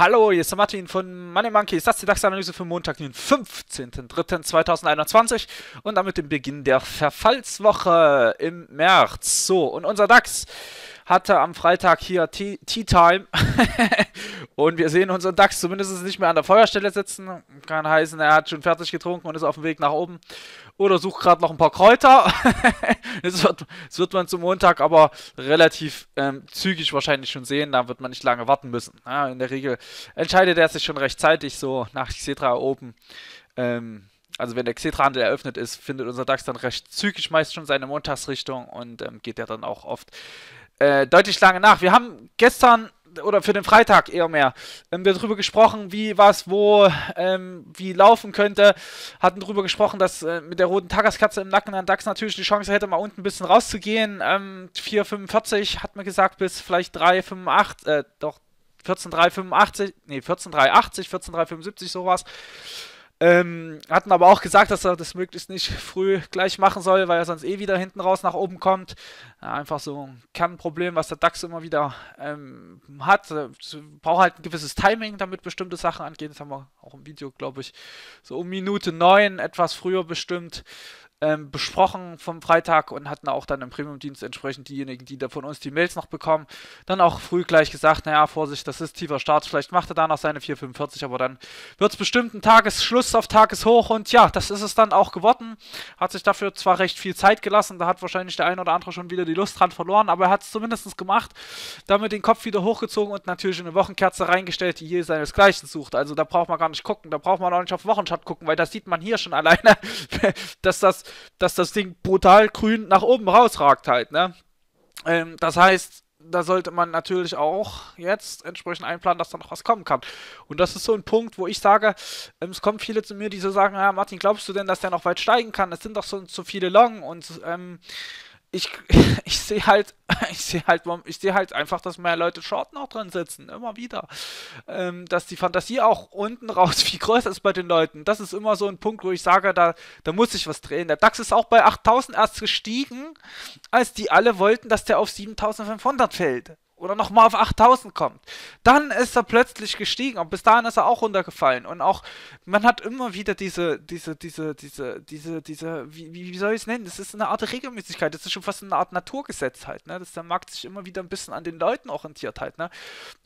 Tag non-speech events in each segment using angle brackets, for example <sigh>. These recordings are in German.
Hallo, hier ist der Martin von Money Das Ist die DAX-Analyse für Montag, den 15.03.2021 und damit den Beginn der Verfallswoche im März. So, und unser DAX hatte am Freitag hier Tea, Tea Time <laughs> und wir sehen unseren DAX zumindest nicht mehr an der Feuerstelle sitzen. Kann heißen, er hat schon fertig getrunken und ist auf dem Weg nach oben oder suche gerade noch ein paar Kräuter. das, <laughs> wird, wird, man zum Montag aber relativ ähm, zügig wahrscheinlich schon sehen. Da wird man nicht lange warten müssen. Ja, in der Regel entscheidet er sich schon rechtzeitig, so nach Xetra Open. Ähm, also wenn der Xetra-Handel eröffnet ist, findet unser DAX dann recht zügig meist schon seine Montagsrichtung und ähm, geht ja dann auch oft äh, deutlich lange nach. Wir haben gestern oder für den Freitag eher mehr. Ähm, wir haben darüber gesprochen, wie was wo ähm, wie laufen könnte. Hatten darüber gesprochen, dass äh, mit der roten Tageskatze im Nacken an DAX natürlich die Chance hätte, mal unten ein bisschen rauszugehen. Ähm, 4,45 hat man gesagt, bis vielleicht 3,85, äh, doch 14,385, nee, 14,380, 14,375, sowas. Ähm, hatten aber auch gesagt, dass er das möglichst nicht früh gleich machen soll, weil er sonst eh wieder hinten raus nach oben kommt. Ja, einfach so ein Kernproblem, was der DAX immer wieder ähm, hat. Äh, braucht halt ein gewisses Timing, damit bestimmte Sachen angehen. Das haben wir auch im Video, glaube ich, so um Minute 9 etwas früher bestimmt ähm, besprochen vom Freitag und hatten auch dann im Premium-Dienst entsprechend diejenigen, die da von uns die Mails noch bekommen, dann auch früh gleich gesagt, naja, Vorsicht, das ist tiefer Start, vielleicht macht er danach seine 4,45, aber dann wird es bestimmt ein Tagesschluss auf Tageshoch und ja, das ist es dann auch geworden. Hat sich dafür zwar recht viel Zeit gelassen, da hat wahrscheinlich der ein oder andere schon wieder die Lust dran verloren, aber er hat es zumindest gemacht, damit den Kopf wieder hochgezogen und natürlich eine Wochenkerze reingestellt, die je seinesgleichen sucht. Also da braucht man gar nicht gucken, da braucht man auch nicht auf Wochenchart gucken, weil das sieht man hier schon <laughs> alleine, dass das dass das Ding brutal grün nach oben rausragt halt, ne? Ähm, das heißt, da sollte man natürlich auch jetzt entsprechend einplanen, dass da noch was kommen kann. Und das ist so ein Punkt, wo ich sage, ähm, es kommen viele zu mir, die so sagen, ja ah, Martin, glaubst du denn, dass der noch weit steigen kann? Es sind doch so, so viele Long und ähm, ich, <laughs> ich sehe halt, <laughs> ich sehe halt, ich sehe halt einfach, dass mehr Leute Short noch drin sitzen, immer wieder. Ähm, dass die Fantasie auch unten <laughs> raus viel größer ist bei den Leuten. Das ist immer so ein Punkt, wo ich sage, da, da muss ich was drehen. Der DAX ist auch bei 8000 erst gestiegen, als die alle wollten, dass der auf 7500 fällt oder nochmal auf 8000 kommt. Dann ist er plötzlich gestiegen und bis dahin ist er auch runtergefallen. Und auch, man hat immer wieder diese, diese, diese, diese, diese, diese, wie, wie soll ich es nennen? Das ist eine Art Regelmäßigkeit, das ist schon fast eine Art Naturgesetz halt, ne? Dass der Markt sich immer wieder ein bisschen an den Leuten orientiert halt, ne?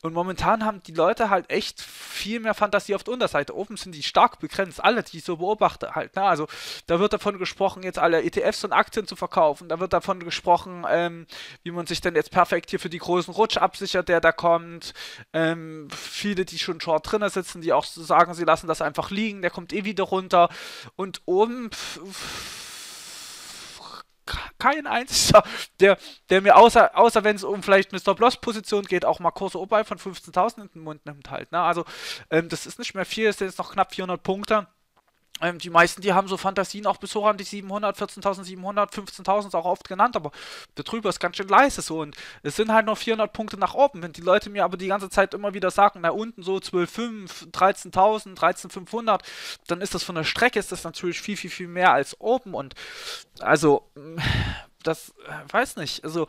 Und momentan haben die Leute halt echt viel mehr Fantasie auf der Unterseite. Oben sind die stark begrenzt, alle, die ich so beobachte halt, ne? Also, da wird davon gesprochen, jetzt alle ETFs und Aktien zu verkaufen, da wird davon gesprochen, ähm, wie man sich denn jetzt perfekt hier für die großen Russen Rutsch absichert, der da kommt. Ähm, viele, die schon short drin sitzen, die auch sagen, sie lassen das einfach liegen, der kommt eh wieder runter. Und oben kein einziger, der, der mir außer, außer wenn es um vielleicht eine Stop-Loss-Position geht, auch mal Kurse Oberhalb von 15.000 in den Mund nimmt halt. Ne? Also ähm, das ist nicht mehr viel, es sind jetzt noch knapp 400 Punkte. Ähm, die meisten, die haben so Fantasien auch bis hoch an die 700, 14.700, 15.000 ist auch oft genannt, aber drüber ist ganz schön leise so und es sind halt nur 400 Punkte nach oben. Wenn die Leute mir aber die ganze Zeit immer wieder sagen, na unten so 12.500, 13.000, 13.500, dann ist das von der Strecke ist das natürlich viel, viel, viel mehr als oben und also das äh, weiß nicht. Also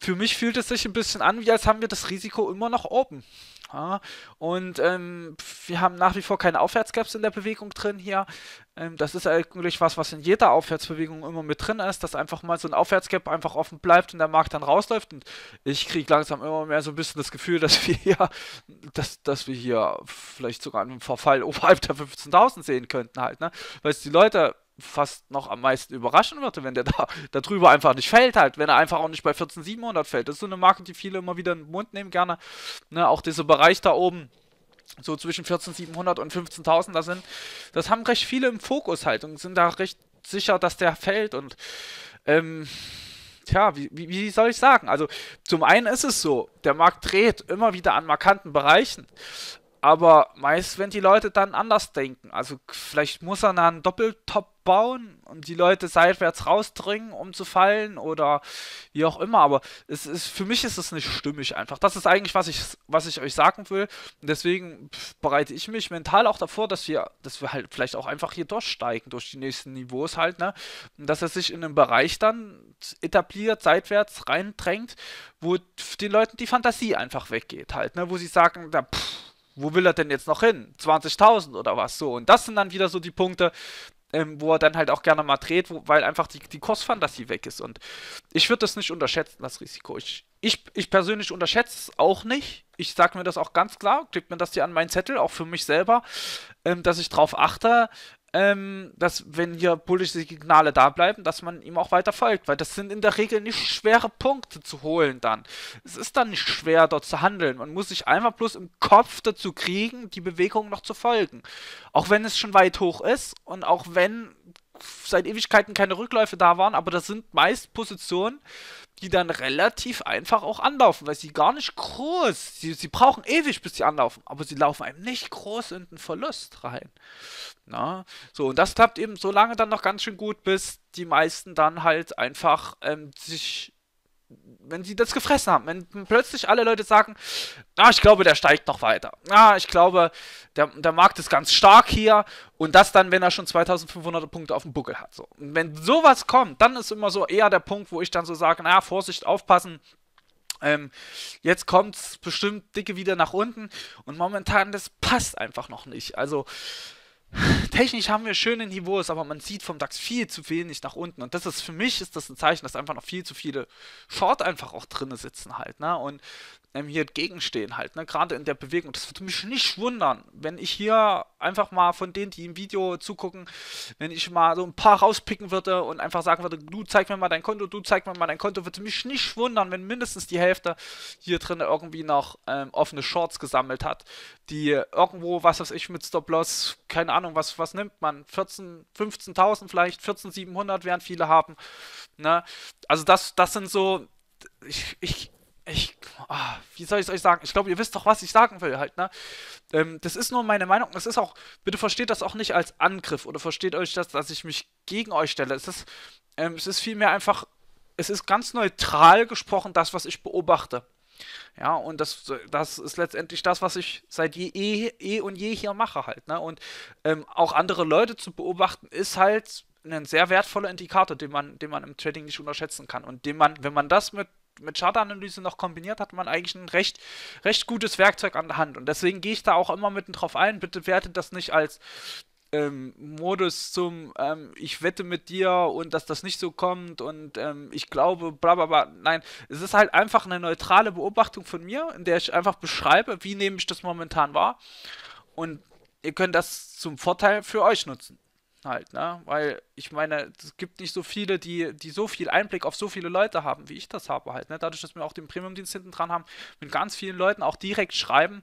für mich fühlt es sich ein bisschen an, wie als haben wir das Risiko immer noch oben. Ja? Und ähm, wir haben nach wie vor keine Aufwärtsgaps in der Bewegung drin hier. Ähm, das ist eigentlich was, was in jeder Aufwärtsbewegung immer mit drin ist, dass einfach mal so ein Aufwärtsgap einfach offen bleibt und der Markt dann rausläuft. Und ich kriege langsam immer mehr so ein bisschen das Gefühl, dass wir hier, dass, dass wir hier vielleicht sogar einen Verfall <laughs> oberhalb der 15.000 sehen könnten halt, ne? Weil es die Leute fast noch am meisten überraschen würde, wenn der <laughs> da, darüber einfach nicht fällt, halt, wenn er einfach auch nicht bei 14700 fällt. Das ist so eine Marke, die viele immer wieder in den Mund nehmen gerne. Ne, auch dieser Bereich da oben, so zwischen 14700 und 15000 da sind, das haben recht viele im Fokus halt und sind da recht sicher, dass der fällt und ähm, tja, wie, wie, wie, soll ich sagen? Also, zum einen ist es so, der Markt dreht immer wieder an markanten Bereichen. Aber meist, wenn die Leute dann anders denken, also vielleicht muss er dann einen Doppeltop bauen und die Leute seitwärts rausdringen, um zu fallen oder wie auch immer. Aber es ist, für mich ist es nicht stimmig einfach. Das ist eigentlich, was ich, was ich euch sagen will. Und deswegen bereite ich mich mental auch davor, dass wir, dass wir halt vielleicht auch einfach hier durchsteigen, durch die nächsten Niveaus halt, ne? Und dass er sich in einem Bereich dann etabliert, seitwärts reindrängt, wo den Leuten die Fantasie einfach weggeht halt, ne? Wo sie sagen, da pff, wo will er denn jetzt noch hin? 20.000 oder was so. Und das sind dann wieder so die Punkte, ähm, wo er dann halt auch gerne mal dreht, wo, weil einfach die, die Kostfantasie weg ist. Und ich würde das nicht unterschätzen, das Risiko. Ich, ich, ich persönlich unterschätze es auch nicht. Ich sage mir das auch ganz klar, klebt mir das hier an meinen Zettel, auch für mich selber, ähm, dass ich darauf achte, ähm, dass wenn hier politische Signale da bleiben, dass man ihm auch weiter folgt, weil das sind in der Regel nicht schwere Punkte zu holen dann. Es ist dann nicht schwer, dort zu handeln. Man muss sich einfach bloß im Kopf dazu kriegen, die Bewegung noch zu folgen. Auch wenn es schon weit hoch ist und auch wenn seit Ewigkeiten keine Rückläufe da waren, aber das sind meist Positionen, die dann relativ einfach auch anlaufen, weil sie gar nicht groß, sie, sie brauchen ewig, bis sie anlaufen, aber sie laufen einem nicht groß in den Verlust rein. Na? So, und das klappt eben so lange dann noch ganz schön gut, bis die meisten dann halt einfach ähm, sich wenn sie das gefressen haben, wenn plötzlich alle Leute sagen, ah, ich glaube, der steigt noch weiter. Ah, ich glaube, der, der Markt ist ganz stark hier und das dann, wenn er schon 2500 Punkte auf dem Buckel hat. So. Und wenn sowas kommt, dann ist immer so eher der Punkt, wo ich dann so sage, na, Vorsicht, aufpassen, ähm, jetzt es bestimmt dicke wieder nach unten und momentan, das passt einfach noch nicht. Also, Technisch haben wir schöne Niveaus, aber man sieht vom DAX viel zu wenig nach unten. Und das ist für mich ist das ein Zeichen, dass einfach noch viel zu viele Short einfach auch drinne sitzen halt. Ne? Und ähm, hier entgegenstehen halt, ne? gerade in der Bewegung. Das würde mich nicht wundern, wenn ich hier einfach mal von denen, die im Video zugucken, wenn ich mal so ein paar rauspicken würde und einfach sagen würde, du zeig mir mal dein Konto, du zeig mir mal dein Konto, würde mich nicht wundern, wenn mindestens die Hälfte hier drin irgendwie noch ähm, offene Shorts gesammelt hat, die irgendwo, was weiß ich, mit Stop-Loss, keine Ahnung, was, was nimmt man, 14, 15.000 vielleicht, 14.700 werden viele haben, ne? also das, das sind so, ich, ich ich, oh, wie soll ich es euch sagen? Ich glaube, ihr wisst doch, was ich sagen will halt, ne? Ähm, das ist nur meine Meinung. Das ist auch, bitte versteht das auch nicht als Angriff oder versteht euch das, dass ich mich gegen euch stelle. Es ist, ähm, es ist vielmehr einfach, es ist ganz neutral gesprochen, das, was ich beobachte. Ja, und das, das ist letztendlich das, was ich seit je, eh, eh und je hier mache halt, ne? Und ähm, auch andere Leute zu beobachten, ist halt ein sehr wertvoller Indikator, den man, den man im Trading nicht unterschätzen kann und den man, wenn man das mit mit Chartanalyse noch kombiniert, hat man eigentlich ein recht, recht gutes Werkzeug an der Hand. Und deswegen gehe ich da auch immer mitten drauf ein. Bitte wertet das nicht als ähm, Modus zum ähm, Ich wette mit dir und dass das nicht so kommt und ähm, ich glaube, bla bla bla. Nein, es ist halt einfach eine neutrale Beobachtung von mir, in der ich einfach beschreibe, wie nehme ich das momentan wahr. Und ihr könnt das zum Vorteil für euch nutzen halt, ne? Weil ich meine, es gibt nicht so viele, die, die so viel Einblick auf so viele Leute haben, wie ich das habe halt, ne? Dadurch, dass wir auch den Premium-Dienst hinten dran haben, mit ganz vielen Leuten auch direkt schreiben,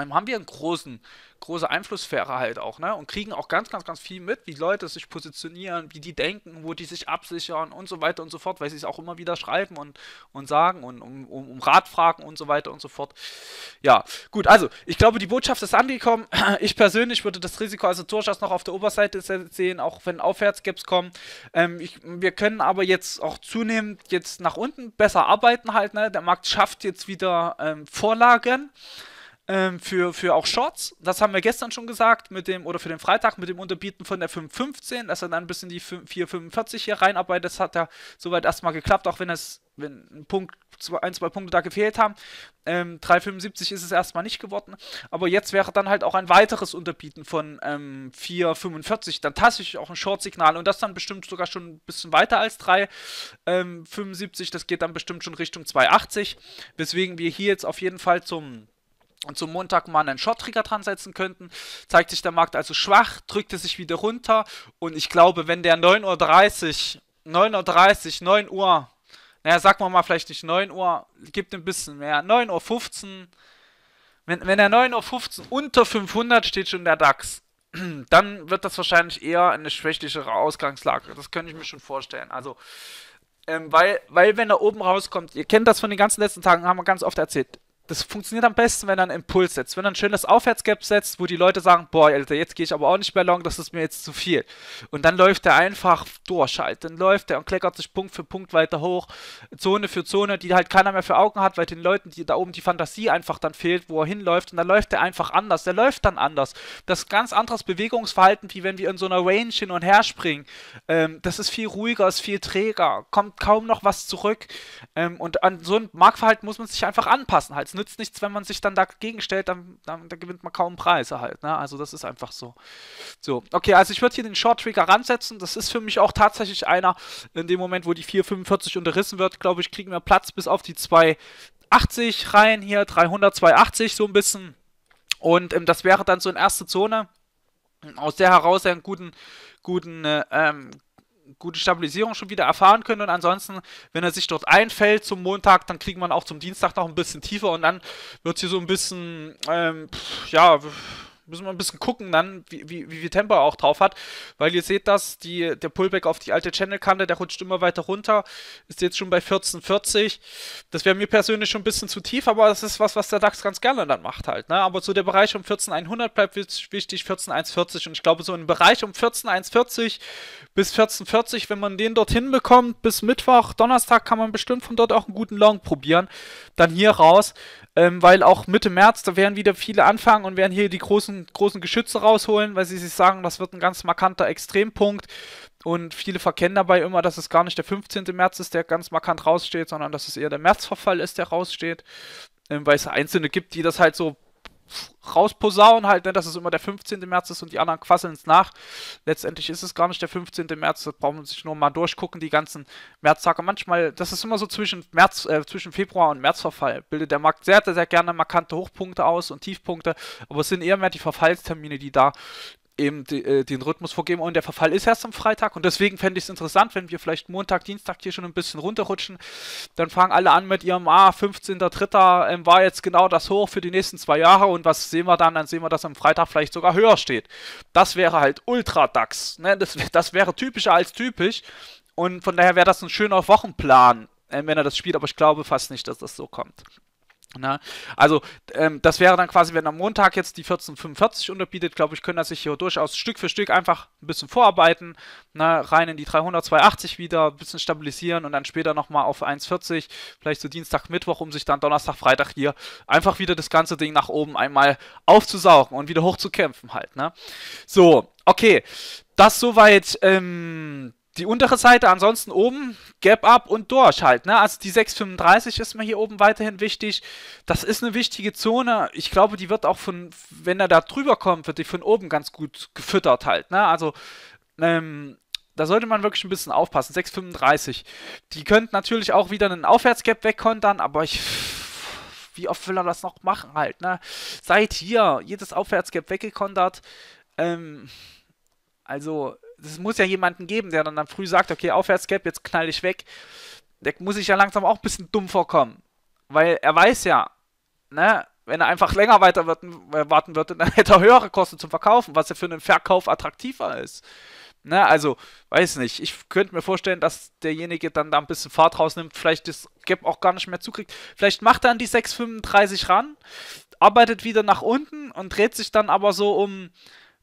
ähm, haben wir einen großen, große Einflusssphäre halt auch, ne? Und kriegen auch ganz, ganz, ganz viel mit, wie Leute sich positionieren, wie die denken, wo die sich absichern und so weiter und so fort, weil sie es auch immer wieder schreiben und, und sagen und um, um, um Rat fragen und so weiter und so fort. Ja, gut, also ich glaube, die Botschaft ist angekommen. <clears throat> Ich persönlich würde das Risiko also durchaus noch auf der Oberseite sehen, auch wenn Aufwärtsgaps kommen. Ähm, ich, wir können aber jetzt auch zunehmend jetzt nach unten besser arbeiten halt, ne? Der Markt schafft jetzt wieder ähm, Vorlagen ähm, für, für auch Shorts. Das haben wir gestern schon gesagt, mit dem, oder für den Freitag mit dem Unterbieten von der 515, dass er dann ein bisschen die 445 hier reinarbeitet. Das hat ja soweit erstmal geklappt, auch wenn es wenn ein, Punkt, zwei, ein, zwei Punkte da gefehlt haben. Ähm, 3,75 ist es erstmal nicht geworden. Aber jetzt wäre dann halt auch ein weiteres Unterbieten von ähm, 4,45. Dann tatsächlich auch ein Short-Signal und das dann bestimmt sogar schon ein bisschen weiter als 3,75. Ähm, das geht dann bestimmt schon Richtung 2,80. Weswegen wir hier jetzt auf jeden Fall zum und zum Montag mal einen Short-Trigger dran setzen könnten. Zeigt sich der Markt also schwach, drückte sich wieder runter und ich glaube, wenn der 9.30 Uhr, 9.30 Uhr, 9 Uhr, naja, sagen wir mal vielleicht nicht 9 Uhr, gibt ein bisschen mehr, 9.15 Uhr, wenn, wenn er 9.15 Uhr unter 500 steht schon der DAX, <clears throat> dann wird das wahrscheinlich eher eine schwächlichere Ausgangslage. Das könnte ich mir schon vorstellen. Also, ähm, weil, weil wenn er oben rauskommt, ihr kennt das von den ganzen letzten Tagen, haben wir ganz oft erzählt, das funktioniert am besten, wenn er einen Impuls setzt. Wenn er ein schönes Aufwärtsgap setzt, wo die Leute sagen, boah, Alter, jetzt gehe ich aber auch nicht mehr long, das ist mir jetzt zu viel. Und dann läuft er einfach durch halt. Dann läuft er und kleckert sich Punkt für Punkt weiter hoch, Zone für Zone, die halt keiner mehr für Augen hat, weil den Leuten, die da oben die Fantasie einfach dann fehlt, wo er hinläuft. Und dann läuft er einfach anders. Der läuft dann anders. Das ist ganz anderes Bewegungsverhalten, wie wenn wir in so einer Range hin und her springen. Ähm, das ist viel ruhiger, ist viel träger, kommt kaum noch was zurück. Ähm, und an so ein Marktverhalten muss man sich einfach anpassen halt es nützt nichts, wenn man sich dann dagegen stellt, dann, dann, dann gewinnt man kaum Preise halt. Ne? Also das ist einfach so. So, okay, also ich würde hier den Short Trigger ransetzen. Das ist für mich auch tatsächlich einer, in dem Moment, wo die 4,45 unterrissen wird, glaube ich, kriegen wir Platz bis auf die 2,80 rein. Hier 300, 2,80 so ein bisschen. Und ähm, das wäre dann so eine erste Zone, aus der heraus einen guten, guten, äh, ähm, gute Stabilisierung schon wieder erfahren können. Und ansonsten, wenn er sich dort einfällt zum Montag, dann kriegt man auch zum Dienstag noch ein bisschen tiefer und dann wird hier so ein bisschen, ähm, ja, müssen wir ein bisschen gucken dann, wie, wie, wie viel Tempo er auch drauf hat, weil ihr seht das, die, der Pullback auf die alte Channel-Kante, der rutscht immer weiter runter, ist jetzt schon bei 14,40. Das wäre mir persönlich schon ein bisschen zu tief, aber das ist was, was der DAX ganz gerne dann macht halt. Ne? Aber so der Bereich um 14,100 bleibt wichtig, 14,140 und ich glaube so ein Bereich um 14,140 bis 14,40, wenn man den dorthin bekommt, bis Mittwoch, Donnerstag kann man bestimmt von dort auch einen guten Long probieren dann hier raus, ähm, weil auch Mitte März, da werden wieder viele anfangen und werden hier die großen, großen Geschütze rausholen, weil sie sich sagen, das wird ein ganz markanter Extrempunkt. Und viele verkennen dabei immer, dass es gar nicht der 15. März ist, der ganz markant raussteht, sondern dass es eher der Märzverfall ist, der raussteht. Ähm, weil es Einzelne gibt, die das halt so rausposaunen halt, ne, dass es immer der 15. März ist und die anderen quasseln es nach. Letztendlich ist es gar nicht der 15. März, das braucht man sich nur mal durchgucken, die ganzen Märztage. Manchmal, das ist immer so zwischen März, äh, zwischen Februar und Märzverfall, bildet der Markt sehr, sehr gerne markante Hochpunkte aus und Tiefpunkte, aber es sind eher mehr die Verfallstermine, die da eben die, äh, den Rhythmus vorgeben. Und der Verfall ist erst am Freitag. Und deswegen fände ich es interessant, wenn wir vielleicht Montag, Dienstag hier schon ein bisschen runterrutschen. Dann fangen alle an mit ihrem, ah, 15.3. Ähm, war jetzt genau das Hoch für die nächsten zwei Jahre. Und was sehen wir dann? Dann sehen wir, dass am Freitag vielleicht sogar höher steht. Das wäre halt Ultra-DAX. Ne? Das, das wäre typischer als typisch. Und von daher wäre das ein schöner Wochenplan, ähm, wenn er das spielt. Aber ich glaube fast nicht, dass das so kommt. Na, ne? also ähm, das wäre dann quasi, wenn am Montag jetzt die 1445 unterbietet, glaube ich, können das sich hier durchaus Stück für Stück einfach ein bisschen vorarbeiten, na, ne? rein in die 300, wieder, ein bisschen stabilisieren und dann später nochmal auf 1,40, vielleicht so Dienstag, Mittwoch, um sich dann Donnerstag, Freitag hier einfach wieder das ganze Ding nach oben einmal aufzusaugen und wieder hochzukämpfen halt. Ne? So, okay, das soweit ähm, die untere Seite ansonsten oben, Gap Up und durch halt. Ne? Also die 635 ist mir hier oben weiterhin wichtig. Das ist eine wichtige Zone. Ich glaube, die wird auch von, wenn er da drüber kommt, wird die von oben ganz gut gefüttert halt. Ne? Also ähm, da sollte man wirklich ein bisschen aufpassen. 635. Die könnten natürlich auch wieder einen Aufwärtsgap wegkontern, aber ich wie oft will er das noch machen halt, ne? Seit hier jedes Aufwärtsgap weggekontert. Ähm, also es muss ja jemanden geben, der dann, dann früh sagt, okay, aufwärts, Aufwärtsgap, jetzt knall ich weg. Der muss sich ja langsam auch ein bisschen dumm vorkommen. Weil er weiß ja, ne, wenn er einfach länger weiter äh, warten würde, <laughs> dann hätte er höhere Kosten zum Verkaufen, was ja für einen Verkauf attraktiver ist. Ne, also, weiß nicht. Ich könnte mir vorstellen, dass derjenige dann da ein bisschen Fahrt rausnimmt, vielleicht das Gap auch gar nicht mehr zukriegt. Vielleicht macht er an die 6,35 ran, arbeitet wieder nach unten und dreht sich dann aber so um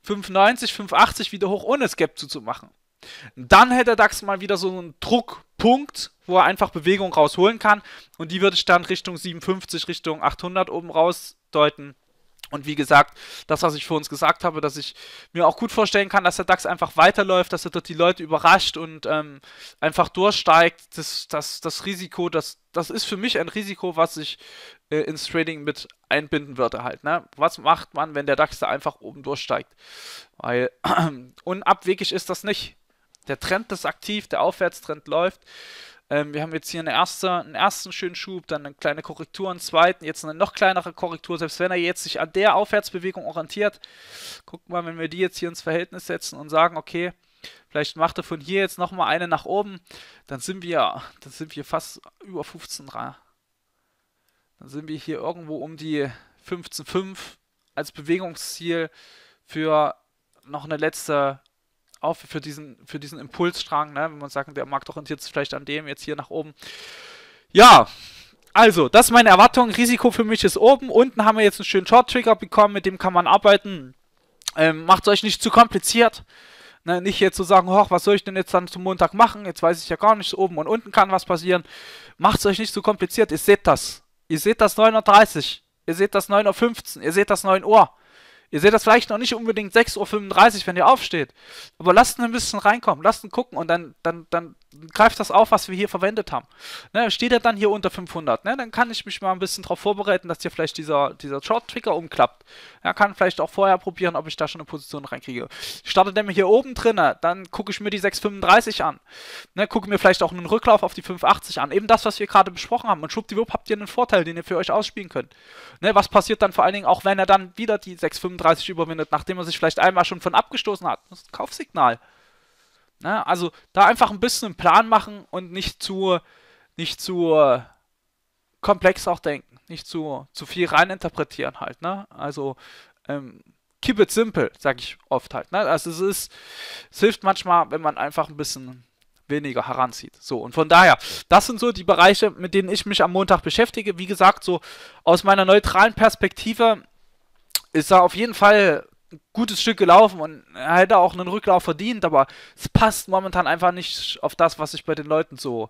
5,90, 5,80 wieder hoch, ohne Skep zuzumachen. Dann hätte der DAX mal wieder so einen Druckpunkt, wo er einfach Bewegung rausholen kann. Und die würde ich dann Richtung 750, Richtung 800 oben rausdeuten. Und wie gesagt, das, was ich vor uns gesagt habe, dass ich mir auch gut vorstellen kann, dass der DAX einfach weiterläuft, dass er dort die Leute überrascht und ähm, einfach durchsteigt. Das, das, das Risiko, das, das ist für mich ein Risiko, was ich äh, ins Trading mit einbinden würde halt. Ne? Was macht man, wenn der DAX da einfach oben durchsteigt? Weil äh, <clears throat> unabwegig ist das nicht. Der Trend ist aktiv, der Aufwärtstrend läuft. Ähm, wir haben jetzt hier eine erste, einen ersten schönen Schub, dann eine kleine Korrektur, einen zweiten, jetzt eine noch kleinere Korrektur. Selbst wenn er jetzt sich an der Aufwärtsbewegung orientiert, gucken wir, wenn wir die jetzt hier ins Verhältnis setzen und sagen, okay, vielleicht macht er von hier jetzt nochmal eine nach oben, dann sind wir, dann sind wir fast über 15 Ra. Dann sind wir hier irgendwo um die 15,5 als Bewegungsziel für noch eine letzte auch für diesen, für diesen Impulsstrang, ne? wenn man sagt, der Markt orientiert sich vielleicht an dem, jetzt hier nach oben. Ja, also, das ist meine Erwartung. Risiko für mich ist oben. Unten haben wir jetzt einen schönen Short-Trigger bekommen, mit dem kann man arbeiten. Ähm, Macht es euch nicht zu kompliziert. Ne? Nicht jetzt zu so sagen, hoch, was soll ich denn jetzt dann zum Montag machen? Jetzt weiß ich ja gar nichts, oben und unten kann was passieren. Macht es euch nicht zu kompliziert. Ihr seht das. Ihr seht das 9.30 Uhr, Ihr seht das 9.15 Uhr, Ihr seht das 9 Uhr. Ihr seht das vielleicht noch nicht unbedingt 6.35 Uhr, wenn ihr aufsteht. Aber lasst ein bisschen reinkommen, lasst ihn gucken und dann, dann, dann greift das auf, was wir hier verwendet haben. Ne, steht er dann hier unter 500, ne, dann kann ich mich mal ein bisschen darauf vorbereiten, dass hier vielleicht dieser, dieser Short-Trigger umklappt. Ja, kann vielleicht auch vorher probieren, ob ich da schon eine Position reinkriege. Startet er mir hier oben drin, ne, dann gucke ich mir die 635 an. Ne, gucke mir vielleicht auch einen Rücklauf auf die 580 an. Eben das, was wir gerade besprochen haben. Und schwuppdiwupp habt ihr einen Vorteil, den ihr für euch ausspielen könnt. Ne, was passiert dann vor allen Dingen auch, wenn er dann wieder die 635 überwindet, nachdem er sich vielleicht einmal schon von abgestoßen hat? Das ist ein Kaufsignal. Ne? Also da einfach ein bisschen einen Plan machen und nicht zu, nicht zu komplex auch denken, nicht zu, zu viel reininterpretieren halt. Ne? Also ähm, keep it simple, sag ich oft halt. Ne? Also es ist, es hilft manchmal, wenn man einfach ein bisschen weniger heranzieht. So, und von daher, das sind so die Bereiche, mit denen ich mich am Montag beschäftige. Wie gesagt, so aus meiner neutralen Perspektive ist da auf jeden Fall gutes Stück gelaufen und er hätte auch einen Rücklauf verdient, aber es passt momentan einfach nicht auf das, was ich bei den Leuten so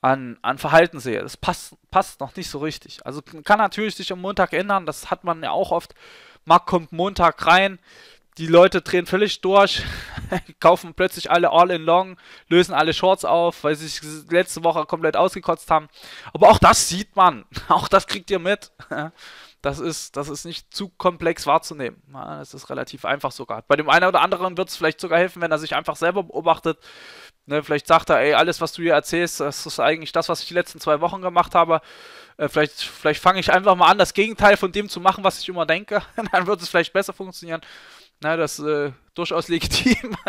an, an Verhalten sehe. Das passt, passt noch nicht so richtig. Also kann natürlich sich am Montag ändern, das hat man ja auch oft. Marc kommt Montag rein, die Leute drehen völlig durch, <laughs> kaufen plötzlich alle All-in-Long, lösen alle Shorts auf, weil sie sich letzte Woche komplett ausgekotzt haben. Aber auch das sieht man, <laughs> auch das kriegt ihr mit. <laughs> das ist, das ist nicht zu komplex wahrzunehmen. Ja, das ist relativ einfach sogar. Bei dem einen oder anderen wird es vielleicht sogar helfen, wenn er sich einfach selber beobachtet. Ne, vielleicht sagt er, ey, alles, was du hier erzählst, das ist eigentlich das, was ich die letzten zwei Wochen gemacht habe. Äh, vielleicht vielleicht fange ich einfach mal an, das Gegenteil von dem zu machen, was ich immer denke. <laughs> Dann wird es vielleicht besser funktionieren. Na, das ist äh, durchaus legitim. <laughs>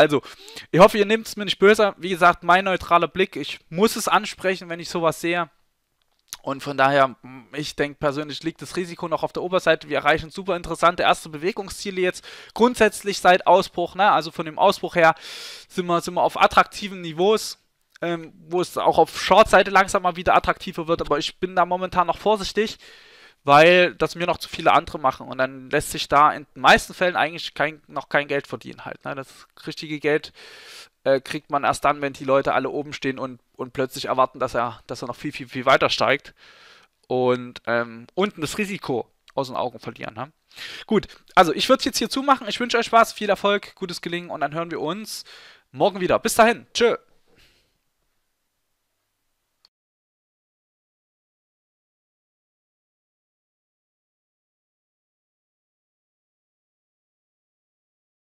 Also, ich hoffe, ihr nehmt es mir nicht böse. Wie gesagt, mein neutraler Blick. Ich muss es ansprechen, wenn ich sowas sehe. Und von daher, mm, ich denke persönlich, liegt das Risiko noch auf der Oberseite. Wir erreichen super interessante erste Bewegungsziele jetzt grundsätzlich seit Ausbruch. Ne? Also von dem Ausbruch her sind wir, sind wir auf attraktiven Niveaus, ähm, wo es auch auf Short-Seite langsam mal wieder attraktiver wird. Aber ich bin da momentan noch vorsichtig, weil das mir noch zu viele andere machen. Und dann lässt sich da in den meisten Fällen eigentlich kein, noch kein Geld verdienen halt. Ne? Das richtige Geld äh, kriegt man erst dann, wenn die Leute alle oben stehen und, und plötzlich erwarten, dass er, dass er noch viel, viel, viel weiter steigt und ähm, unten das Risiko aus den Augen verlieren. Ne? Gut, also ich würde es jetzt hier zumachen. Ich wünsche euch Spaß, viel Erfolg, gutes Gelingen und dann hören wir uns morgen wieder. Bis dahin, tschö.